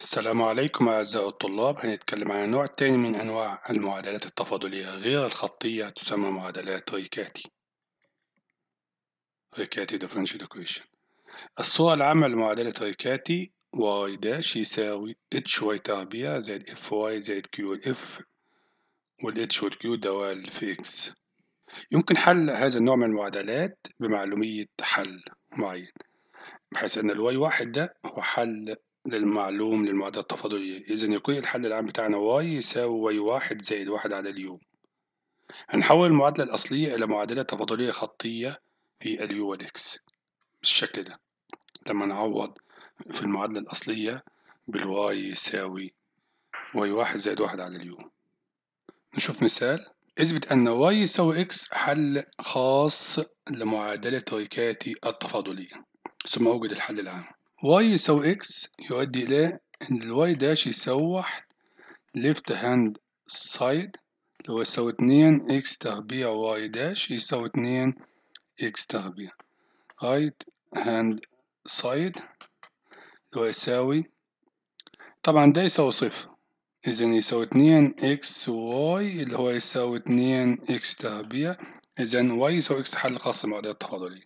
السلام عليكم أعزائي الطلاب هنتكلم عن نوع تاني من أنواع المعادلات التفاضلية غير الخطية تسمى معادلات ريكاتي ريكاتي differential equation الصورة العامة لمعادلة ريكاتي y داش يساوي h y تربيع زائد f y زائد q f وال h وال q دوال في x يمكن حل هذا النوع من المعادلات بمعلومية حل معين بحيث أن الواي واحد ده هو حل للمعلوم للمعادلة التفاضلية إذا يكون الحل العام بتاعنا y يساوي واحد زائد واحد على اليو هنحول المعادلة الأصلية إلى معادلة تفاضلية خطية في اليو والإكس بالشكل ده لما نعوض في المعادلة الأصلية بالواي يساوي واي واحد زائد واحد على اليو نشوف مثال اثبت أن واي يساوي إكس حل خاص لمعادلة ريكاتي التفاضلية ثم أوجد الحل العام y يساوي x يؤدي إلى إن الواي داش يساوي واحد left hand side اللي هو يساوي اتنين x تربيع y داش يساوي اتنين x تربيع right hand side اللي هو يساوي طبعا ده يساوي صفر إذا يساوي اتنين x y اللي هو يساوي اتنين x تربيع إذا y يساوي x حل خاص بمعادلة التفاضلية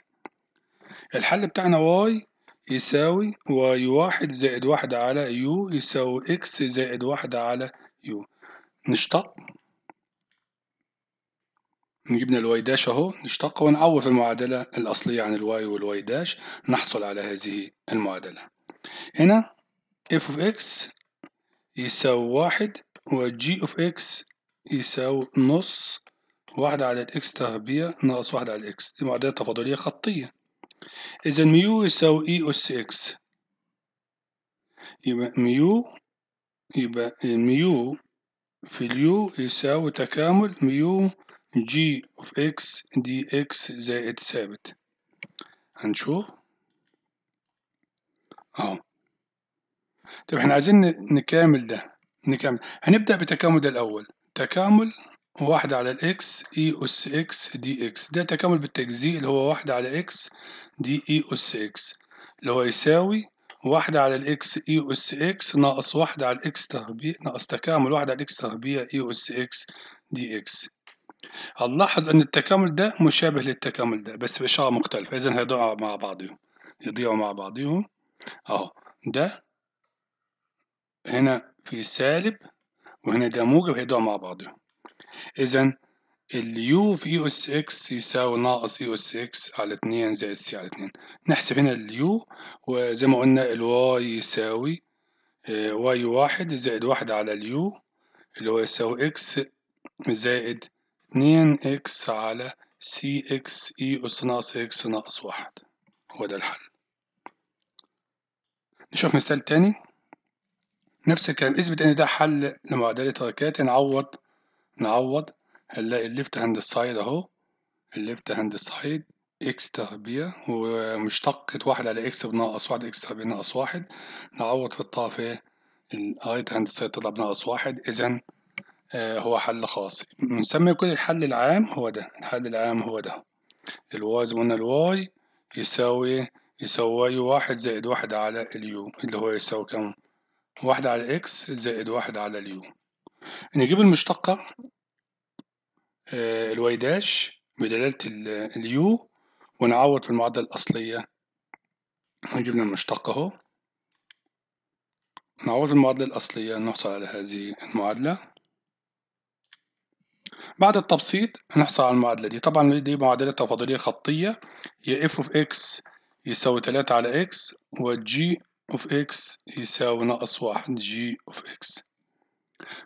الحل بتاعنا y يساوي واي واحد زائد واحد على يو يساوي اكس زائد واحد على يو نشتق جبنا الواي داش اهو نشتق ونعوض المعادلة الأصلية عن الواي والواي داش نحصل على هذه المعادلة هنا اف اوف اكس يساوي واحد وجي اوف اكس يساوي نص واحد على الاكس تربيع ناقص واحد على الاكس دي معادلة تفاضلية خطية إذا ميو يساوي إي أس إكس يبقى ميو يبقى ميو في اليو يساوي تكامل ميو جي اوف اكس دي اكس زائد ثابت هنشوف اهو طب احنا عايزين نكامل ده نكمل هنبدأ بتكامل ده الأول تكامل واحد على الإكس إي أس إكس دي إكس ده تكامل بالتجزيء اللي هو واحد على إكس دي اي أس اكس اللي هو يساوي واحدة على الاكس اي أس اكس ناقص واحدة على الاكس تربيع ناقص تكامل واحدة على الاكس تربيع اي أس اكس دي اكس هنلاحظ ان التكامل ده مشابه للتكامل ده بس بإشارة مختلفة إذا هيضيعوا مع بعضهم يضيعوا مع بعضهم أهو ده هنا في سالب وهنا ده موجب هيضيعوا مع بعضهم إذا اليو في يو اس اكس يساوي ناقص يو اس اكس على اتنين زائد سي على اتنين نحسب هنا اليو وزي ما قلنا الواي يساوي آه، واي واحد زائد واحد على اليو اللي هو يساوي اكس زائد اتنين اكس على سي اكس اي اس ناقص اكس ناقص واحد هو ده الحل نشوف مثال تاني نفس الكلام اثبت ان ده حل لمعادلة ركات نعوض نعوض هنلاقي الليفت هاند سايد اهو الليفت هاند سايد اكس تربيع ومشتقة واحد على اكس بناقص واحد اكس تربيع ناقص واحد نعوض في الطرف ايه الرايت هاند سايد تطلع بناقص واحد اذا آه، هو حل خاص بنسمي كل الحل العام هو ده الحل العام هو ده الواي زي ما قلنا الواي يساوي يساوي واحد زائد واحد على اليو اللي هو يساوي كم؟ واحد على اكس زائد واحد على اليو نجيب المشتقة آه، الواي داش بدلالة اليو ونعوض في المعادلة الأصلية جبنا المشتق أهو نعوض في المعادلة الأصلية نحصل على هذه المعادلة بعد التبسيط نحصل على المعادلة دي طبعا دي معادلة تفاضلية خطية هي f of x يساوي 3 على x و g of x يساوي ناقص 1 g of x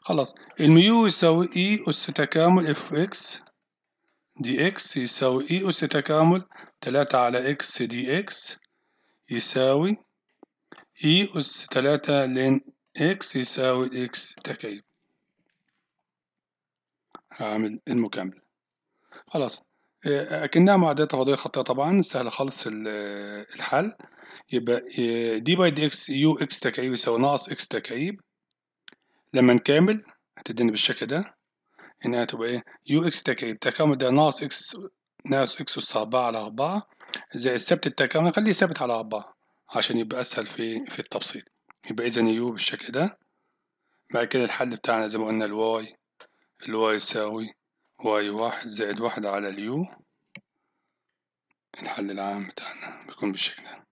خلاص الميو يساوي اي e أس تكامل اف اكس دي اكس يساوي اي e أس تكامل تلاتة على اكس دي اكس يساوي اي e أس تلاتة لين اكس يساوي اكس تكعيب هعمل المكامل خلاص آه، أكنها معادلة تفاضلية خطية طبعا سهلة خالص الحل يبقى دي باي دي اكس يو اكس تكعيب يساوي ناقص اكس تكعيب لما نكمل هتديني بالشكل ده هنا هتبقى ايه يو اكس تكامل تكامل ده ناقص اكس ناقص اكس اس 4 على 4 زائد الثابت التكامل خليه ثابت على 4 عشان يبقى اسهل في في التبسيط يبقى اذا يو بالشكل ده بعد كده الحل بتاعنا زي ما قلنا الواي الواي يساوي واي واحد زائد واحد على اليو الحل العام بتاعنا بيكون بالشكل ده